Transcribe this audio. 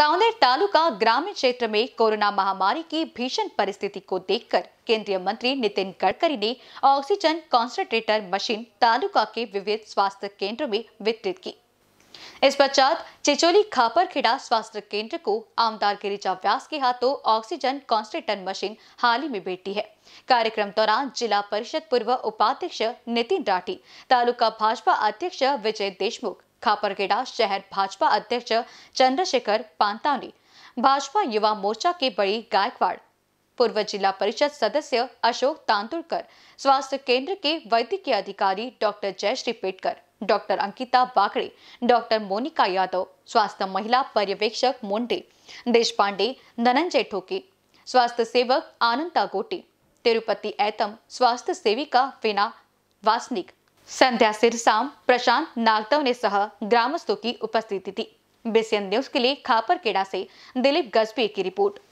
सावनेर तालुका ग्रामीण क्षेत्र में कोरोना महामारी की भीषण परिस्थिति को देखकर केंद्रीय मंत्री नितिन गडकरी ने ऑक्सीजन कॉन्सेंट्रेटर मशीन तालुका के विविध स्वास्थ्य केंद्र में वितरित की इस पश्चात चिचोली खापरखेड़ा स्वास्थ्य केंद्र को आमदार गिरिजा व्यास के हाथों ऑक्सीजन कॉन्सेंट्रेटर मशीन हाल ही में बेटी है कार्यक्रम दौरान जिला परिषद पूर्व उपाध्यक्ष नितिन राठी तालुका भाजपा अध्यक्ष विजय देशमुख खापरगेड़ा शहर भाजपा अध्यक्ष चंद्रशेखर पांता भाजपा युवा मोर्चा के बड़ी गायकवाड़ पूर्व जिला परिषद सदस्य अशोक तांतुरकर स्वास्थ्य केंद्र के वैद्यकीय अधिकारी doctor Jayashree Petkar doctor Ankita Bakde doctor Monika Yadav स्वास्थ्य महिला पर्यवेक्षक मुंडे देश पांडे धनंजय ठोके स्वास्थ्य सेवक आनंदा गोटे तिरुपति ऐतम स्वास्थ्य सेविका विना वासनिक संध्या सिरसाम प्रशांत नागदव ने सह ग्रामस्थों की उपस्थिति थी बीसीएन न्यूज के लिए खापर केड़ा से दिलीप गजबी की रिपोर्ट